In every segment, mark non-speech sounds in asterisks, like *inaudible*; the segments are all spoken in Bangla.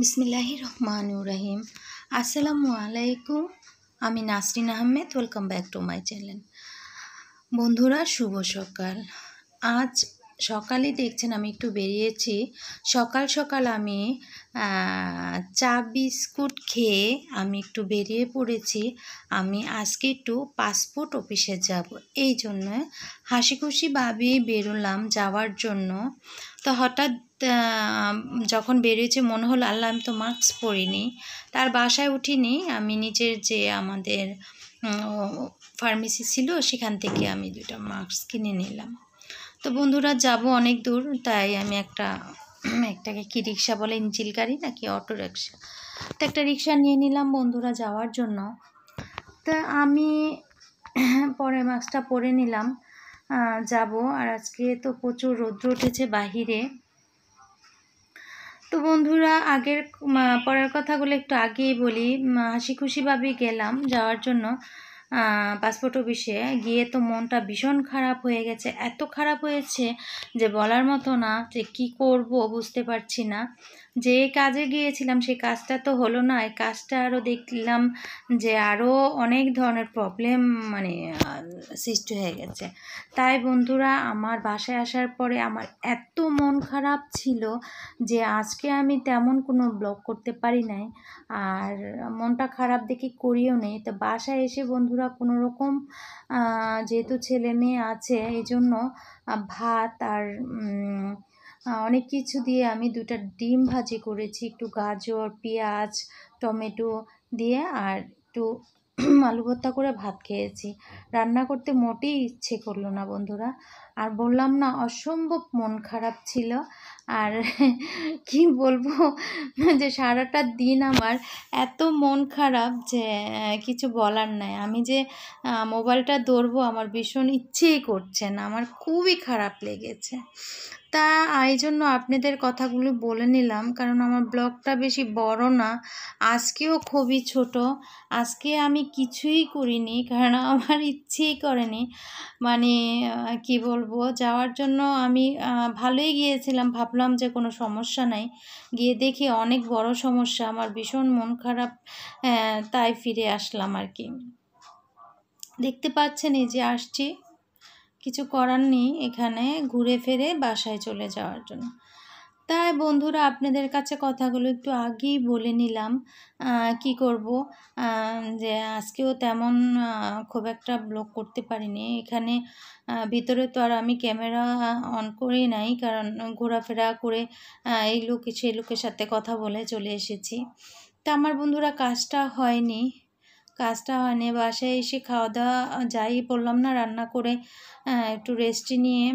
বিসমিল্লাহ রহমানুর রাহিম আসসালামু আলাইকুম আমি Nasrin Ahmed welcome back to my channel বন্ধুরা শুভ সকাল আজ সকালে দেখছেন আমি একটু বেরিয়েছি সকাল সকাল আমি চা বিস্কুট খেয়ে আমি একটু বেরিয়ে পড়েছি আমি আজকে একটু পাসপোর্ট অফিসে যাব এই জন্য হাসি খুশি ভাবেই বেরোলাম যাওয়ার জন্য তো হঠাৎ যখন বেরিয়েছি মনে হলো আল্লাহ আমি তো মাস্ক পরিনি তার বাসায় উঠিনি আমি নিজের যে আমাদের ফার্মেসি ছিল সেখান থেকে আমি দুটা মাস্ক কিনে নিলাম তো বন্ধুরা যাব অনেক দূর তাই আমি একটা একটাকে কি রিক্সা বলে ইঞ্জিল গাড়ি নাকি অটো রিক্সা তো একটা রিক্সা নিয়ে নিলাম বন্ধুরা যাওয়ার জন্য তা আমি পরে মাস্কটা পরে নিলাম যাব আর আজকে তো প্রচুর রোদ্র উঠেছে বাহিরে তো বন্ধুরা আগের পড়ার কথাগুলো একটু আগেই বলি হাসি খুশিভাবে গেলাম যাওয়ার জন্য পাসপোর্ট অফিসে গিয়ে তো মনটা ভীষণ খারাপ হয়ে গেছে এত খারাপ হয়েছে যে বলার মতো না যে কি করব বুঝতে পারছি না যে কাজে গিয়েছিলাম সেই কাজটা তো হলো না এই কাজটা আরও দেখলাম যে আরও অনেক ধরনের প্রবলেম মানে সৃষ্টি হয়ে গেছে তাই বন্ধুরা আমার বাসায় আসার পরে আমার এত মন খারাপ ছিল যে আজকে আমি তেমন কোনো ব্লগ করতে পারি নাই আর মনটা খারাপ দেখে করিও নেই তো বাসায় এসে বন্ধুরা কোনো রকম যেহেতু ছেলে মেয়ে আছে এই জন্য ভাত আর অনেক কিছু দিয়ে আমি দুটা ডিম ভাজি করেছি একটু গাজর পেঁয়াজ টমেটো দিয়ে আর একটু *clears throat* আলু ভর্তা করে ভাত খেয়েছি রান্না করতে মোটেই ইচ্ছে করলো না বন্ধুরা আর বললাম না অসম্ভব মন খারাপ ছিল আর *laughs* কি বলবো যে সারাটা দিন আমার এত মন খারাপ যে কিছু বলার নাই আমি যে মোবাইলটা ধরবো আমার ভীষণ ইচ্ছেই করছে না আমার খুবই খারাপ লেগেছে তা এই জন্য আপনাদের কথাগুলো বলে নিলাম কারণ আমার ব্লগটা বেশি বড় না আজকেও খুবই ছোট আজকে আমি কিছুই করিনি কারণ আমার ইচ্ছেই করেনি মানে কি বলবো যাওয়ার জন্য আমি ভালোই গিয়েছিলাম ভাবলাম যে কোনো সমস্যা নাই গিয়ে দেখি অনেক বড় সমস্যা আমার ভীষণ মন খারাপ তাই ফিরে আসলাম আর কি দেখতে পাচ্ছেন এই যে আসছি কিছু করার নেই এখানে ঘুরে ফিরে বাসায় চলে যাওয়ার জন্য তাই বন্ধুরা আপনাদের কাছে কথাগুলো একটু আগেই বলে নিলাম কি করব যে আজকেও তেমন খুব একটা ব্লগ করতে পারিনি এখানে ভিতরে তো আর আমি ক্যামেরা অন করি নাই কারণ ঘোরাফেরা করে এই লোক সেই লোকের সাথে কথা বলে চলে এসেছি তা আমার বন্ধুরা কাজটা হয়নি কাজটা হয়নি মানে বাসায় এসে খাওয়া দাওয়া যাই বললাম না রান্না করে একটু রেস্ট নিয়ে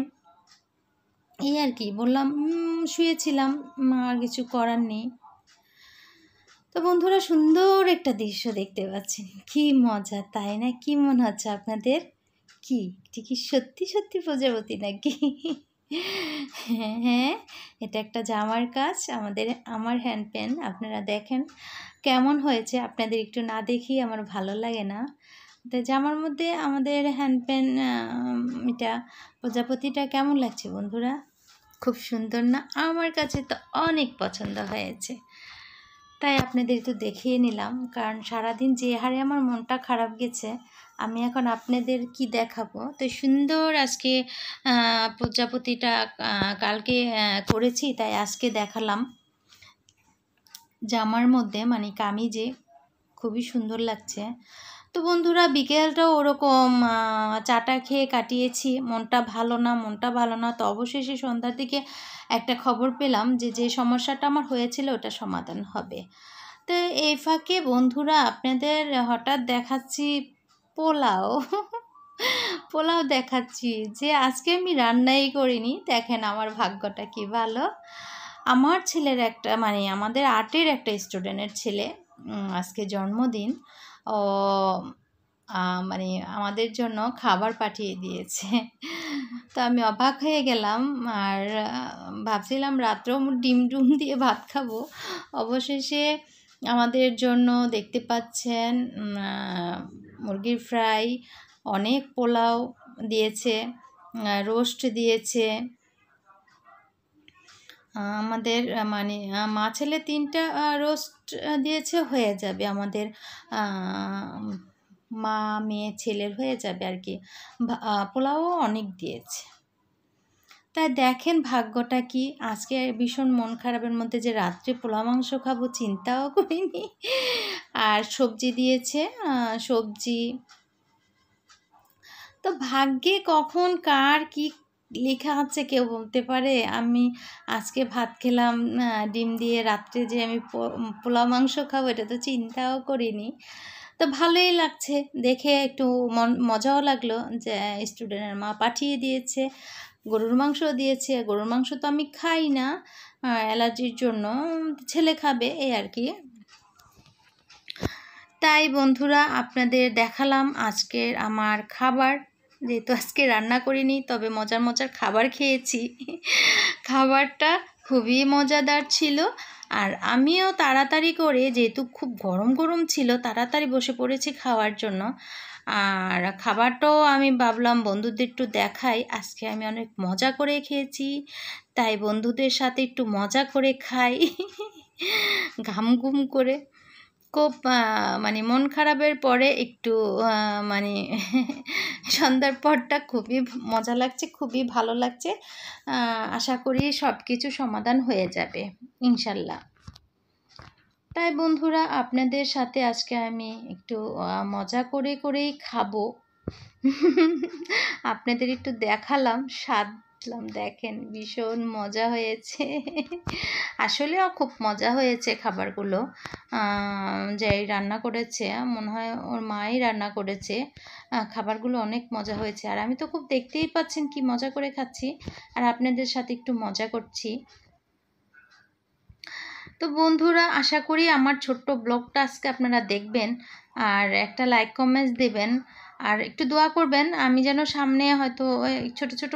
এই আর কি বললাম শুয়েছিলাম আর কিছু করার নেই তো বন্ধুরা সুন্দর একটা দৃশ্য দেখতে পাচ্ছেন কি মজা তাই না কি মনে হচ্ছে আপনাদের কি ঠিকই সত্যি সত্যি প্রজাপতি নাকি হ্যাঁ, হ্যাঁ এটা একটা জামার কাজ আমাদের আমার হ্যান্ড প্যান আপনারা দেখেন কেমন হয়েছে আপনাদের একটু না দেখি আমার ভালো লাগে না তো জামার মধ্যে আমাদের হ্যান্ড প্যান এটা প্রজাপতিটা কেমন লাগছে বন্ধুরা খুব সুন্দর না আমার কাছে তো অনেক পছন্দ হয়েছে তাই আপনাদের তো দেখিয়ে নিলাম কারণ সারাদিন যে হারে আমার মনটা খারাপ গেছে আমি এখন আপনাদের কি দেখাবো তো সুন্দর আজকে প্রজাপতিটা কালকে করেছি তাই আজকে দেখালাম জামার মধ্যে মানে কামিজে খুবই সুন্দর লাগছে তো বন্ধুরা বিকেলটাও ওরকম চাটা খেয়ে কাটিয়েছি মনটা ভালো না মনটা ভালো না তো অবশেষে সন্ধ্যার দিকে একটা খবর পেলাম যে যে সমস্যাটা আমার হয়েছিল ওটা সমাধান হবে তো এই ফাঁকে বন্ধুরা আপনাদের হঠাৎ দেখাচ্ছি পোলাও পোলাও দেখাচ্ছি যে আজকে আমি রান্নাই করিনি দেখেন আমার ভাগ্যটা কি ভালো আমার ছেলের একটা মানে আমাদের আর্টের একটা স্টুডেন্টের ছেলে আজকে জন্মদিন ও মানে আমাদের জন্য খাবার পাঠিয়ে দিয়েছে তো আমি অবাক হয়ে গেলাম আর ভাবছিলাম রাত্রেও ডিম ডুম দিয়ে ভাত খাবো অবশেষে আমাদের জন্য দেখতে পাচ্ছেন মুরগির ফ্রাই অনেক পোলাও দিয়েছে রোস্ট দিয়েছে আমাদের মানে মা ছেলে তিনটা রোস্ট দিয়েছে হয়ে যাবে আমাদের মা মেয়ে ছেলের হয়ে যাবে আর কি পোলাও অনেক দিয়েছে তাই দেখেন ভাগ্যটা কি আজকে ভীষণ মন খারাপের মধ্যে যে রাত্রে পোলা মাংস খাবো চিন্তাও করিনি আর সবজি দিয়েছে সবজি তো ভাগ্যে কখন কার কি লেখা আছে কেউ বলতে পারে আমি আজকে ভাত খেলাম ডিম দিয়ে রাত্রে যে আমি পোলা মাংস খাবো এটা তো চিন্তাও করিনি তো ভালোই লাগছে দেখে একটু মজাও লাগলো যে স্টুডেন্টের মা পাঠিয়ে দিয়েছে গরুর মাংস দিয়েছে গরুর মাংস তো আমি খাই না অ্যালার্জির জন্য ছেলে খাবে এই আর কি তাই বন্ধুরা আপনাদের দেখালাম আজকের আমার খাবার যেহেতু আজকে রান্না করিনি তবে মজার মজার খাবার খেয়েছি খাবারটা খুবই মজাদার ছিল আর আমিও তাড়াতাড়ি করে যেহেতু খুব গরম গরম ছিল তাড়াতাড়ি বসে পড়েছি খাওয়ার জন্য আর খাবারটাও আমি ভাবলাম বন্ধুদের একটু দেখাই আজকে আমি অনেক মজা করে খেয়েছি তাই বন্ধুদের সাথে একটু মজা করে খাই ঘামঘুম করে খুব মানে মন খারাপের পরে একটু মানে *laughs* সন্ধ্যার পরটা খুবই মজা লাগছে খুবই ভালো লাগছে আশা করি সব কিছু সমাধান হয়ে যাবে ইনশাল্লাহ তাই বন্ধুরা আপনাদের সাথে আজকে আমি একটু মজা করে করেই খাবো *laughs* আপনাদের একটু দেখালাম স্বাদ কাটলাম দেখেন ভীষণ মজা হয়েছে আসলে খুব মজা হয়েছে খাবারগুলো যে রান্না করেছে মনে হয় ওর মাই রান্না করেছে খাবারগুলো অনেক মজা হয়েছে আর আমি তো খুব দেখতেই পাচ্ছেন কি মজা করে খাচ্ছি আর আপনাদের সাথে একটু মজা করছি তো বন্ধুরা আশা করি আমার ছোট্ট ব্লগটা আজকে আপনারা দেখবেন আর একটা লাইক কমেন্টস দেবেন আর একটু দোয়া করবেন আমি যেন সামনে হয়তো ছোট ছোট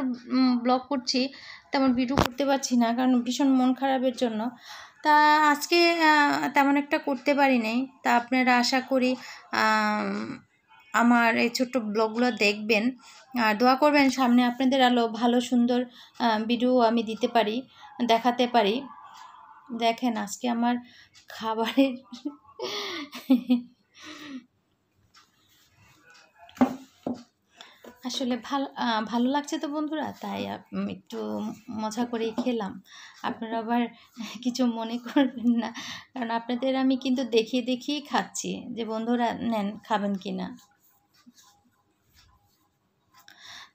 ব্লগ করছি তেমন ভিডিও করতে পারছি না কারণ ভীষণ মন খারাপের জন্য তা আজকে তেমন একটা করতে পারি নাই তা আপনারা আশা করি আমার এই ছোট্ট ব্লগগুলো দেখবেন আর দোয়া করবেন সামনে আপনাদের আলো ভালো সুন্দর ভিডিও আমি দিতে পারি দেখাতে পারি দেখেন আজকে আমার খাবারের আসলে ভালো ভালো লাগছে তো বন্ধুরা তাই একটু মজা করে খেলাম আপনারা আবার কিছু মনে করবেন না কারণ আপনাদের আমি কিন্তু দেখিয়ে দেখিয়ে খাচ্ছি যে বন্ধুরা নেন খাবেন কি না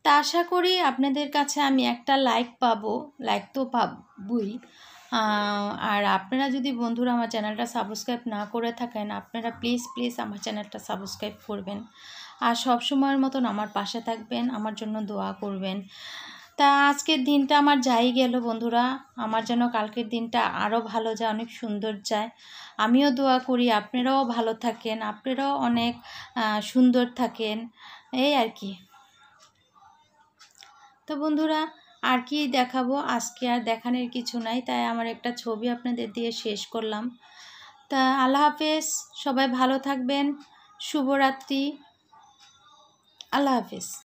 তা আশা করি আপনাদের কাছে আমি একটা লাইক পাবো লাইক তো পাবই আর আপনারা যদি বন্ধুরা আমার চ্যানেলটা সাবস্ক্রাইব না করে থাকেন আপনারা প্লিজ প্লিজ আমার চ্যানেলটা সাবস্ক্রাইব করবেন আর সব সময়ের মতন আমার পাশে থাকবেন আমার জন্য দোয়া করবেন তা আজকের দিনটা আমার যাই গেল বন্ধুরা আমার যেন কালকের দিনটা আরও ভালো যায় অনেক সুন্দর যায় আমিও দোয়া করি আপনারাও ভালো থাকেন আপনারাও অনেক সুন্দর থাকেন এই আর কি তো বন্ধুরা আর কি দেখাবো আজকে আর দেখানোর কিছু নাই তাই আমার একটা ছবি আপনাদের দিয়ে শেষ করলাম তা আল্লাহ হাফেজ সবাই ভালো থাকবেন শুভরাত্রি Alaves.